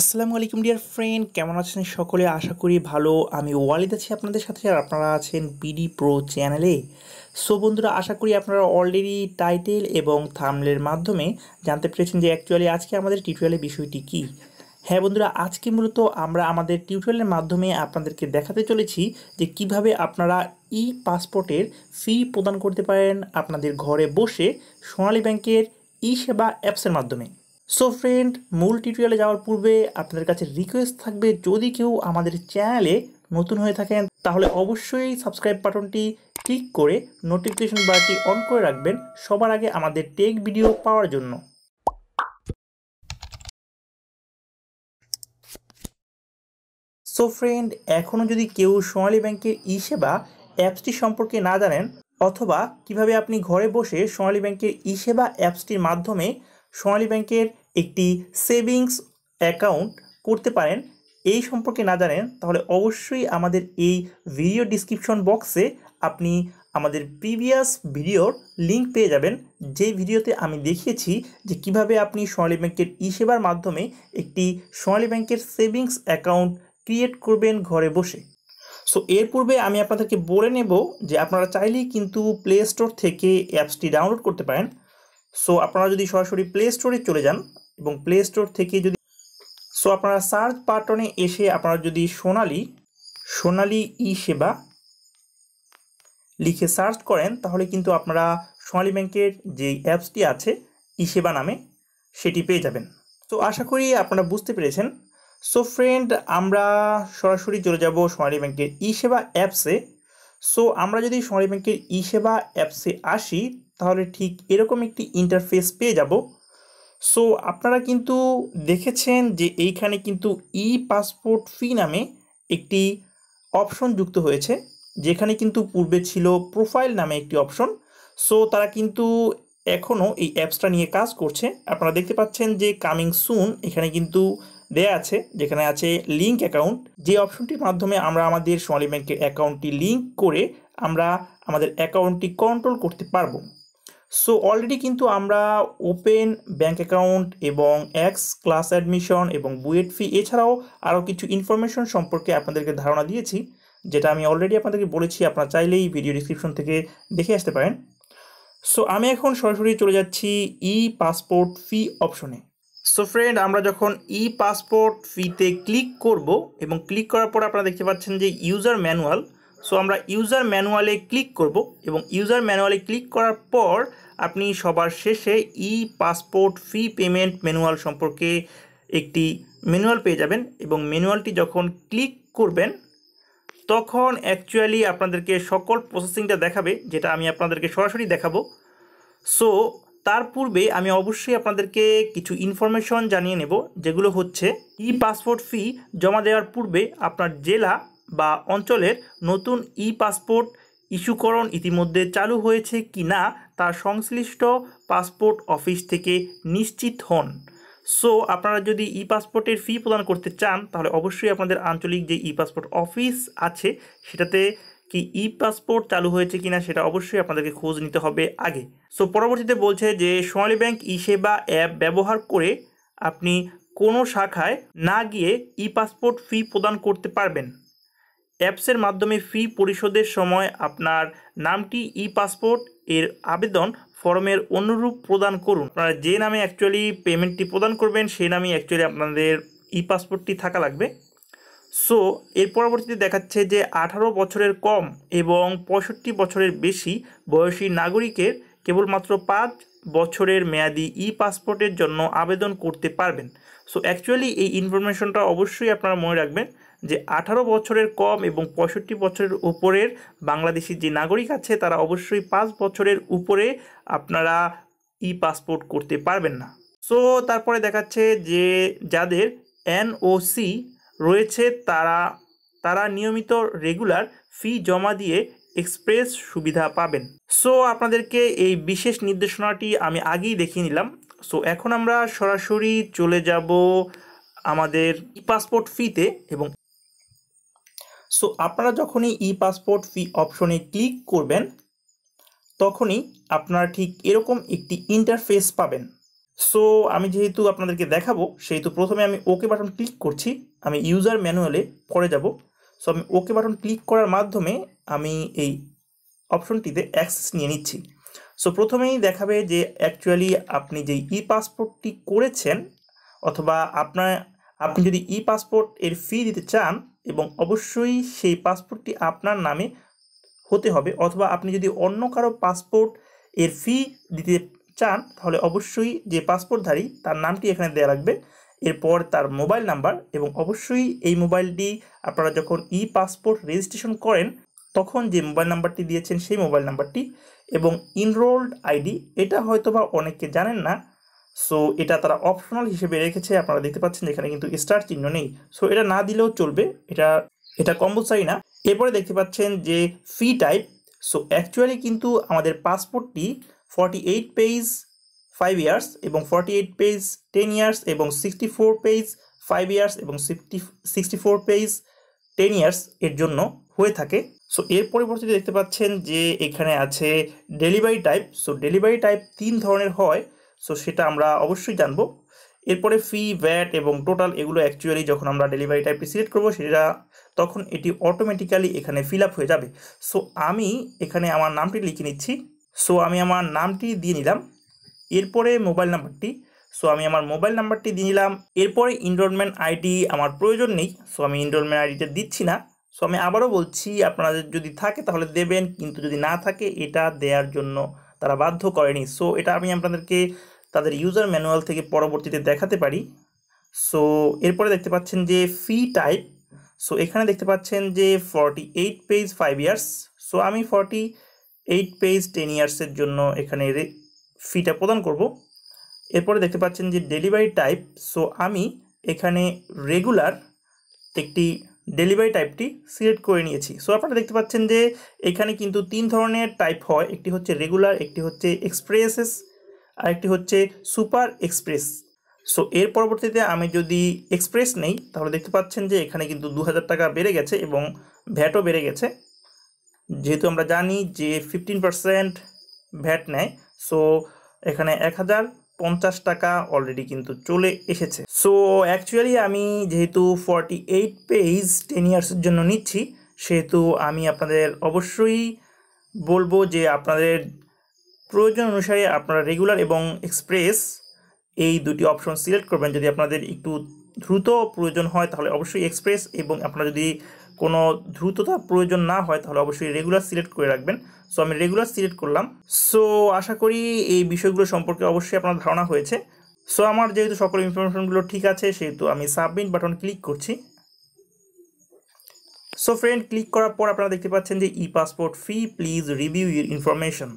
আসসালামু আলাইকুম dear friend কেমন আছেন সকলে আশা করি ভালো আমি ওয়ালিদ আছি আপনাদের সাথে আর আপনারা আছেন বিডি প্রো চ্যানেলে সো বন্ধুরা আশা করি আপনারা অলরেডি টাইটেল এবং থামলের মাধ্যমে জানতে পেরেছেন যে অ্যাকচুয়ালি আজকে আমাদের টিউটোরিয়ালের বিষয়টি কী হ্যাঁ বন্ধুরা আজকে মূলত আমরা আমাদের টিউটোরিয়ালের মাধ্যমে আপনাদেরকে দেখাতে চলেছি যে কিভাবে আপনারা ই পাসপোর্টের ফি প্রদান করতে পারেন আপনাদের ঘরে বসে সোনালী ব্যাংকের ই সেবা অ্যাপসের মাধ্যমে সো ফ্রেন্ড মূল টিউটোরিয়ালে যাওয়ার পূর্বে আপনাদের কাছে রিকোয়েস্ট থাকবে যদি কেউ আমাদের চ্যানেলে নতুন হয়ে থাকেন তাহলে অবশ্যই সাবস্ক্রাইব বাটনটি ক্লিক করে নোটিফিকেশন বারটি অন করে রাখবেন সবার আগে আমাদের টেক ভিডিও পাওয়ার জন্য সো ফ্রেন্ড এখনও যদি কেউ সোনালী ব্যাংকের ই সেবা অ্যাপসটি সম্পর্কে না জানেন অথবা কিভাবে আপনি ঘরে বসে সোনালী ব্যাংকের ই সেবা অ্যাপসটির মাধ্যমে সোনালী ব্যাংকের একটি সেভিংস অ্যাকাউন্ট করতে পারেন এই সম্পর্কে না জানেন তাহলে অবশ্যই আমাদের এই ভিডিও ডিসক্রিপশন বক্সে আপনি আমাদের প্রিভিয়াস ভিডিওর লিঙ্ক পেয়ে যাবেন যে ভিডিওতে আমি দেখিয়েছি যে কিভাবে আপনি সোনালী ব্যাংকের ই সেবার মাধ্যমে একটি সোনালী ব্যাংকের সেভিংস অ্যাকাউন্ট ক্রিয়েট করবেন ঘরে বসে সো এর পূর্বে আমি আপনাদেরকে বলে নেব যে আপনারা চাইলেই কিন্তু প্লে স্টোর থেকে অ্যাপসটি ডাউনলোড করতে পারেন সো আপনারা যদি সরাসরি প্লে স্টোরে চলে যান এবং প্লে স্টোর থেকে যদি সো আপনারা সার্চ পার্টনে এসে আপনারা যদি সোনালি সোনালি ই সেবা লিখে সার্চ করেন তাহলে কিন্তু আপনারা সোনালী ব্যাংকের যে অ্যাপসটি আছে ই সেবা নামে সেটি পেয়ে যাবেন তো আশা করি আপনারা বুঝতে পেরেছেন সো ফ্রেন্ড আমরা সরাসরি চলে যাব সোনালী ব্যাংকের ই সেবা অ্যাপসে সো আমরা যদি সোনালী ব্যাংকের ই সেবা অ্যাপসে আসি তাহলে ঠিক এরকম একটি ইন্টারফেস পেয়ে যাব সো আপনারা কিন্তু দেখেছেন যে এইখানে কিন্তু ই পাসপোর্ট ফি নামে একটি অপশন যুক্ত হয়েছে যেখানে কিন্তু পূর্বে ছিল প্রোফাইল নামে একটি অপশন সো তারা কিন্তু এখনও এই অ্যাপসটা নিয়ে কাজ করছে আপনারা দেখতে পাচ্ছেন যে কামিং সুন এখানে কিন্তু দেয়া আছে যেখানে আছে লিঙ্ক অ্যাকাউন্ট যে অপশনটির মাধ্যমে আমরা আমাদের সোনালী ব্যাংকের অ্যাকাউন্টটি লিঙ্ক করে আমরা আমাদের অ্যাকাউন্টটি কন্ট্রোল করতে পারবো সো অলরেডি কিন্তু আমরা ওপেন ব্যাঙ্ক অ্যাকাউন্ট এবং এক্স ক্লাস অ্যাডমিশন এবং বুয়েট ফি এছাড়াও আরও কিছু ইনফরমেশন সম্পর্কে আপনাদেরকে ধারণা দিয়েছি যেটা আমি অলরেডি আপনাদেরকে বলেছি আপনারা চাইলেই ভিডিও ডিসক্রিপশন থেকে দেখে আসতে পারেন সো আমি এখন সরাসরি চলে যাচ্ছি ই পাসপোর্ট ফি অপশনে সো ফ্রেন্ড আমরা যখন ই পাসপোর্ট ফিতে ক্লিক করব এবং ক্লিক করার পর আপনারা দেখতে পাচ্ছেন যে ইউজার ম্যানুয়াল সো আমরা ইউজার ম্যানুয়ালে ক্লিক করব এবং ইউজার ম্যানুয়ালে ক্লিক করার পর আপনি সবার শেষে e passport fee payment manual সম্পর্কে একটি ম্যানুয়াল পেয়ে যাবেন এবং ম্যানুয়ালটি যখন ক্লিক করবেন তখন অ্যাকচুয়ালি আপনাদেরকে সকল প্রসেসিংটা দেখাবে যেটা আমি আপনাদেরকে সরাসরি দেখাবো সো তার পূর্বে আমি অবশ্যই আপনাদেরকে কিছু ইনফরমেশন জানিয়ে নেব যেগুলো হচ্ছে ই পাসপোর্ট ফি জমা দেওয়ার পূর্বে আপনার জেলা বা অঞ্চলের নতুন ই পাসপোর্ট ইস্যুকরণ ইতিমধ্যে চালু হয়েছে কি না তা সংশ্লিষ্ট পাসপোর্ট অফিস থেকে নিশ্চিত হন সো আপনারা যদি ই পাসপোর্টের ফি প্রদান করতে চান তাহলে অবশ্যই আপনাদের আঞ্চলিক যে ই পাসপোর্ট অফিস আছে সেটাতে কি ই পাসপোর্ট চালু হয়েছে কিনা সেটা অবশ্যই আপনাদেরকে খোঁজ নিতে হবে আগে সো পরবর্তীতে বলছে যে সোনালী ব্যাংক ই সেবা অ্যাপ ব্যবহার করে আপনি কোনো শাখায় না গিয়ে ই পাসপোর্ট ফি প্রদান করতে পারবেন অ্যাপসের মাধ্যমে ফি পরিশোধের সময় আপনার নামটি ই পাসপোর্ট এর আবেদন ফর্মের অনুরূপ প্রদান করুন আপনারা যে নামে অ্যাকচুয়ালি পেমেন্টটি প্রদান করবেন সেই নামে অ্যাকচুয়ালি আপনাদের ই পাসপোর্টটি থাকা লাগবে সো এর পরবর্তীতে দেখাচ্ছে যে আঠারো বছরের কম এবং পঁয়ষট্টি বছরের বেশি বয়সী নাগরিকের কেবলমাত্র পাঁচ বছরের মেয়াদি ই পাসপোর্টের জন্য আবেদন করতে পারবেন সো অ্যাকচুয়ালি এই ইনফরমেশনটা অবশ্যই আপনারা মনে রাখবেন যে আঠারো বছরের কম এবং পঁয়ষট্টি বছরের উপরের বাংলাদেশি যে নাগরিক আছে তারা অবশ্যই পাঁচ বছরের উপরে আপনারা ই পাসপোর্ট করতে পারবেন না সো তারপরে দেখাচ্ছে যে যাদের এনওসি রয়েছে তারা তারা নিয়মিত রেগুলার ফি জমা দিয়ে এক্সপ্রেস সুবিধা পাবেন সো আপনাদেরকে এই বিশেষ নির্দেশনাটি আমি আগেই দেখিয়ে নিলাম সো এখন আমরা সরাসরি চলে যাব আমাদের পাসপোর্ট ফিতে এবং সো আপনারা যখনই ই পাসপোর্ট ফি অপশনে ক্লিক করবেন তখনই আপনারা ঠিক এরকম একটি ইন্টারফেস পাবেন সো আমি যেহেতু আপনাদেরকে দেখাবো সেহেতু প্রথমে আমি ওকে বাটন ক্লিক করছি আমি ইউজার ম্যানুয়ালে পরে যাব সো আমি ওকে বাটন ক্লিক করার মাধ্যমে আমি এই অপশনটিতে অ্যাক্সেস নিয়ে নিচ্ছি সো প্রথমেই দেখাবে যে অ্যাকচুয়ালি আপনি যে ই পাসপোর্টটি করেছেন অথবা আপনার আপনি যদি ই পাসপোর্ট এর ফি দিতে চান এবং অবশ্যই সেই পাসপোর্টটি আপনার নামে হতে হবে অথবা আপনি যদি অন্য কারো পাসপোর্ট এর ফি দিতে চান তাহলে অবশ্যই যে পাসপোর্টধারী তার নামটি এখানে দেওয়া লাগবে এরপর তার মোবাইল নাম্বার এবং অবশ্যই এই মোবাইলটি আপনারা যখন ই পাসপোর্ট রেজিস্ট্রেশন করেন তখন যে মোবাইল নাম্বারটি দিয়েছেন সেই মোবাইল নাম্বারটি এবং ইনরোল্ড আইডি এটা হয়তো বা অনেকে জানেন না সো এটা তারা অপশনাল হিসেবে রেখেছে আপনারা দেখতে পাচ্ছেন এখানে কিন্তু স্টার চিহ্ন নেই সো এটা না দিলেও চলবে এটা এটা কম্পালসারি না এরপরে দেখতে পাচ্ছেন যে ফি টাইপ সো অ্যাকচুয়ালি কিন্তু আমাদের পাসপোর্টটি forty eight page five years এবং forty eight page ten years এবং sixty four page five years এবং sixty sixty four page ten years এর জন্য হয়ে থাকে সো এর পরিবর্তে দেখতে পাচ্ছেন যে এখানে আছে delivery type so delivery type তিন ধরনের হয় সো সেটা আমরা অবশ্যই জানবো এরপরে ফি ভ্যাট এবং টোটাল এগুলো অ্যাকচুয়ালি যখন আমরা ডেলিভারি টাইপটি সিলেক্ট করবো সেটা তখন এটি অটোমেটিক্যালি এখানে ফিল আপ হয়ে যাবে সো আমি এখানে আমার নামটি লিখে নিচ্ছি সো আমি আমার নামটি দিয়ে নিলাম এরপরে মোবাইল নাম্বারটি সো আমি আমার মোবাইল নাম্বারটি দিয়ে নিলাম এরপরে ইনরোলমেন্ট আইডি আমার প্রয়োজন নেই সো আমি ইনরোলমেন্ট আইডিটা দিচ্ছি না সো আমি আবারও বলছি আপনাদের যদি থাকে তাহলে দেবেন কিন্তু যদি না থাকে এটা দেওয়ার জন্য তারা বাধ্য করেনি সো এটা আমি আপনাদেরকে তাদের ইউজার ম্যানুয়াল থেকে পরবর্তীতে দেখাতে পারি সো এরপরে দেখতে পাচ্ছেন যে ফি টাইপ সো এখানে দেখতে পাচ্ছেন যে forty eight page five years so আমি ফর্টি এইট পেজ টেন ইয়ার্সের জন্য এখানে ফিটা প্রদান করব এরপরে দেখতে পাচ্ছেন যে ডেলিভারি টাইপ সো আমি এখানে রেগুলার একটি ডেলিভারি টাইপটি সিলেক্ট করে নিয়েছি সো আপনারা দেখতে পাচ্ছেন যে এখানে কিন্তু তিন ধরনের টাইপ হয় একটি হচ্ছে রেগুলার একটি হচ্ছে এক্সপ্রেসেস আরেকটি হচ্ছে সুপার এক্সপ্রেস সো এর পরবর্তীতে আমি যদি এক্সপ্রেস নেই তাহলে দেখতে পাচ্ছেন যে এখানে কিন্তু দু টাকা বেড়ে গেছে এবং ভ্যাটও বেড়ে গেছে যেহেতু আমরা জানি যে ফিফটিন পারসেন্ট ভ্যাট নেয় সো এখানে এক হাজার পঞ্চাশ টাকা অলরেডি কিন্তু চলে এসেছে সো অ্যাকচুয়ালি আমি যেহেতু ফর্টি এইট পেজ টেন ইয়ার্সের জন্য নিচ্ছি সেহেতু আমি আপনাদের অবশ্যই বলবো যে আপনাদের প্রয়োজন অনুসারে আপনারা রেগুলার এবং এক্সপ্রেস এই দুটি অপশন সিলেক্ট করবেন যদি আপনাদের একটু দ্রুত প্রয়োজন হয় তাহলে অবশ্যই এক্সপ্রেস এবং আপনারা যদি কোনো দ্রুততা প্রয়োজন না হয় তাহলে অবশ্যই রেগুলার সিলেক্ট করে রাখবেন সো আমি রেগুলার সিলেক্ট করলাম সো আশা করি এই বিষয়গুলো সম্পর্কে অবশ্যই আপনার ধারণা হয়েছে সো আমার যেহেতু সকল ইনফরমেশনগুলো ঠিক আছে সেহেতু আমি সাবমিট বাটন ক্লিক করছি সো ফ্রেন্ড ক্লিক করার পর আপনারা দেখতে পাচ্ছেন যে e passport fee please review your information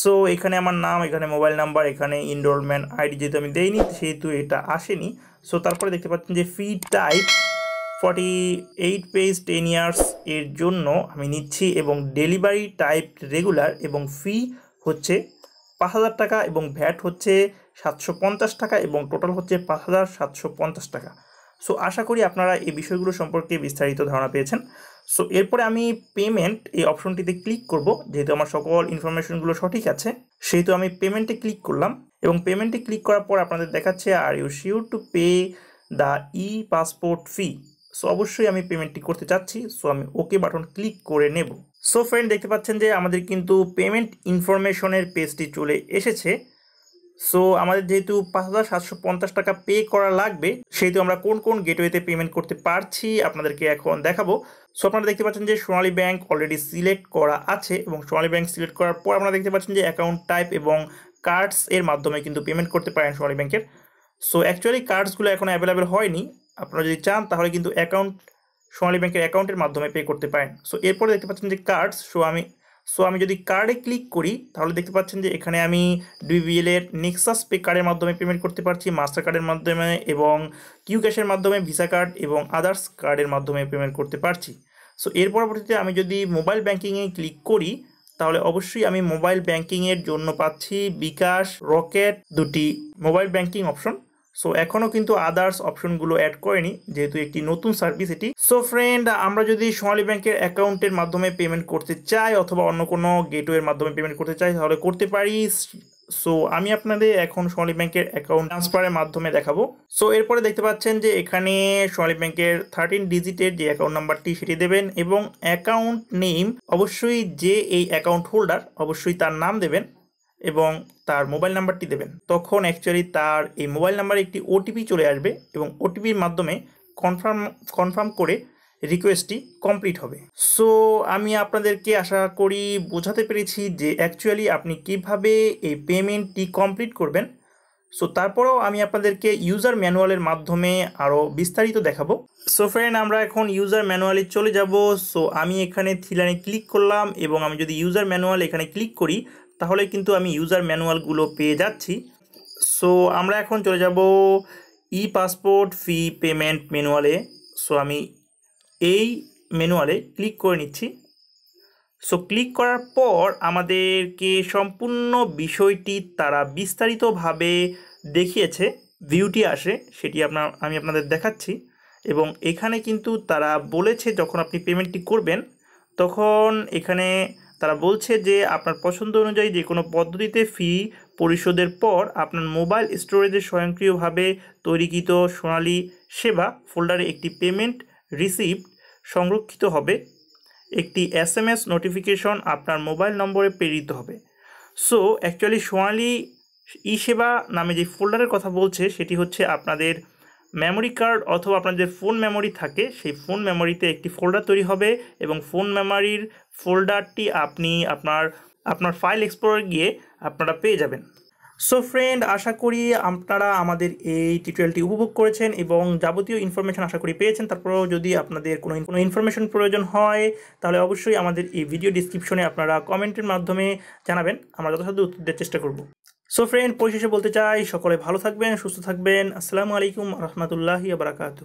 so এখানে আমার নাম এখানে মোবাইল নাম্বার এখানে ইনরোলমেন্ট আইডি যেহেতু আমি দেইনি সেহেতু এটা আসেনি সো তারপরে দেখতে পাচ্ছেন যে fee type forty eight page ten years এর জন্য আমি নিচ্ছি এবং ডেলিভারি টাইপ রেগুলার এবং ফি হচ্ছে পাঁচ হাজার টাকা এবং ভ্যাট হচ্ছে সাতশো পঞ্চাশ টাকা এবং টোটাল হচ্ছে পাঁচ হাজার সাতশো পঞ্চাশ টাকা সো আশা করি আপনারা এই বিষয়গুলো সম্পর্কে বিস্তারিত ধারণা পেয়েছেন সো এরপরে আমি পেমেন্ট এই অপশনটিতে ক্লিক করব যেহেতু আমার সকল ইনফরমেশনগুলো সঠিক আছে সেহেতু আমি পেমেন্টে ক্লিক করলাম এবং পেমেন্টে ক্লিক করার পর আপনাদের দেখাচ্ছে are you sure to pay the e passport fee so অবশ্যই আমি পেমেন্টটি করতে চাচ্ছি সো আমি ওকে বাটন ক্লিক করে নেব সো ফ্রেন্ড দেখতে পাচ্ছেন যে আমাদের কিন্তু পেমেন্ট ইনফরমেশনের পেজটি চলে এসেছে সো আমাদের যেহেতু পাঁচ হাজার সাতশো পঞ্চাশ টাকা পে করা লাগবে সেহেতু আমরা কোন কোন গেটওয়েতে পেমেন্ট করতে পারছি আপনাদেরকে এখন দেখাবো সো আপনারা দেখতে পাচ্ছেন যে সোনালী ব্যাংক অলরেডি সিলেক্ট করা আছে এবং সোনালী ব্যাংক সিলেক্ট করার পর আপনারা দেখতে পাচ্ছেন যে অ্যাকাউন্ট টাইপ এবং কার্ডস এর মাধ্যমে কিন্তু পেমেন্ট করতে পারেন সোনালী ব্যাংকের সো অ্যাকচুয়ালি কার্ডসগুলো এখন অ্যাভেলেবেল হয়নি আপনারা যদি চান তাহলে কিন্তু অ্যাকাউন্ট সোনালী ব্যাংকের অ্যাকাউন্টের মাধ্যমে পে করতে পারেন সো এরপরে দেখতে পাচ্ছেন যে কার্ডস সো আমি সো আমি যদি কার্ডে ক্লিক করি তাহলে দেখতে পাচ্ছেন যে এখানে আমি ডিবিএল এর নেক্সাস পে কার্ডের মাধ্যমে পেমেন্ট করতে পারছি মাস্টার কার্ডের মাধ্যমে এবং কিউ ক্যাশের মাধ্যমে ভিসা কার্ড এবং আদার্স কার্ডের মাধ্যমে পেমেন্ট করতে পারছি সো এর পরবর্তীতে আমি যদি মোবাইল ব্যাঙ্কিংয়ে ক্লিক করি তাহলে অবশ্যই আমি মোবাইল ব্যাঙ্কিংয়ের জন্য পাচ্ছি বিকাশ রকেট দুটি মোবাইল ব্যাঙ্কিং অপশন সো এখনও কিন্তু আদার্স অপশনগুলো অ্যাড করেনি যেহেতু একটি নতুন সার্ভিস এটি সো ফ্রেন্ড আমরা যদি সোনালী ব্যাংকের অ্যাকাউন্টের মাধ্যমে পেমেন্ট করতে চাই অথবা অন্য কোনো গেটওয়ের মাধ্যমে পেমেন্ট করতে চাই তাহলে করতে পারি সো আমি আপনাদের এখন সোনালী ব্যাংকের অ্যাকাউন্ট ট্রান্সফারের মাধ্যমে দেখাবো সো এরপরে দেখতে পাচ্ছেন যে এখানে সোনালী ব্যাংকের থার্টিন ডিজিটের যে অ্যাকাউন্ট নাম্বারটি সেটি দেবেন এবং অ্যাকাউন্ট নেম অবশ্যই যে এই অ্যাকাউন্ট হোল্ডার অবশ্যই তার নাম দেবেন এবং তার মোবাইল নাম্বারটি দেবেন তখন অ্যাকচুয়ালি তার এই মোবাইল নাম্বারে একটি ওটিপি চলে আসবে এবং ওটিপির মাধ্যমে কনফার্ম কনফার্ম করে রিকোয়েস্টটি কমপ্লিট হবে সো আমি আপনাদেরকে আশা করি বোঝাতে পেরেছি যে অ্যাকচুয়ালি আপনি কিভাবে এই পেমেন্টটি কমপ্লিট করবেন সো তারপরেও আমি আপনাদেরকে ইউজার ম্যানুয়ালের মাধ্যমে আরও বিস্তারিত দেখাবো সো ফ্রেন্ড আমরা এখন ইউজার ম্যানুয়ালে চলে যাব সো আমি এখানে থিলানে ক্লিক করলাম এবং আমি যদি ইউজার ম্যানুয়াল এখানে ক্লিক করি তাহলে কিন্তু আমি ইউজার ম্যানুয়ালগুলো পেয়ে যাচ্ছি সো আমরা এখন চলে যাব ই পাসপোর্ট ফি পেমেন্ট ম্যানুয়ালে সো আমি এই ম্যানুয়ালে ক্লিক করে নিচ্ছি সো ক্লিক করার পর আমাদেরকে সম্পূর্ণ বিষয়টি তারা বিস্তারিতভাবে দেখিয়েছে ভিউটি আসে সেটি আপনার আমি আপনাদের দেখাচ্ছি এবং এখানে কিন্তু তারা বলেছে যখন আপনি পেমেন্টটি করবেন তখন এখানে তারা বলছে যে আপনার পছন্দ অনুযায়ী যে কোনো পদ্ধতিতে ফি পরিশোধের পর আপনার মোবাইল স্টোরেজে স্বয়ংক্রিয়ভাবে তৈরিকৃত সোনালি সেবা ফোল্ডারে একটি পেমেন্ট রিসিপ্ট সংরক্ষিত হবে একটি এস এম এস নোটিফিকেশন আপনার মোবাইল নম্বরে প্রেরিত হবে সো অ্যাকচুয়ালি সোনালি ই সেবা নামে যে ফোল্ডারের কথা বলছে সেটি হচ্ছে আপনাদের মেমোরি কার্ড অথবা আপনার যে ফোন মেমোরি থাকে সেই ফোন মেমোরিতে একটি ফোল্ডার তৈরি হবে এবং ফোন মেমোরির ফোল্ডারটি আপনি আপনার আপনার ফাইল এক্সপ্লোর গিয়ে আপনারা পেয়ে যাবেন সো ফ্রেন্ড আশা করি আপনারা আমাদের এই টিউটোরিয়ালটি উপভোগ করেছেন এবং যাবতীয় ইনফরমেশন আশা করি পেয়েছেন তারপরেও যদি আপনাদের কোনো কোনো ইনফরমেশন প্রয়োজন হয় তাহলে অবশ্যই আমাদের এই ভিডিও ডিসক্রিপশনে আপনারা কমেন্টের মাধ্যমে জানাবেন আমরা যথাসাধ্য উত্তর দেওয়ার চেষ্টা করব সো ফ্রেন্ড পরিশেষে বলতে চাই সকলে ভালো থাকবেন সুস্থ থাকবেন আসসালামু আলাইকুম রহমতুল্লাহি আবরাকাতু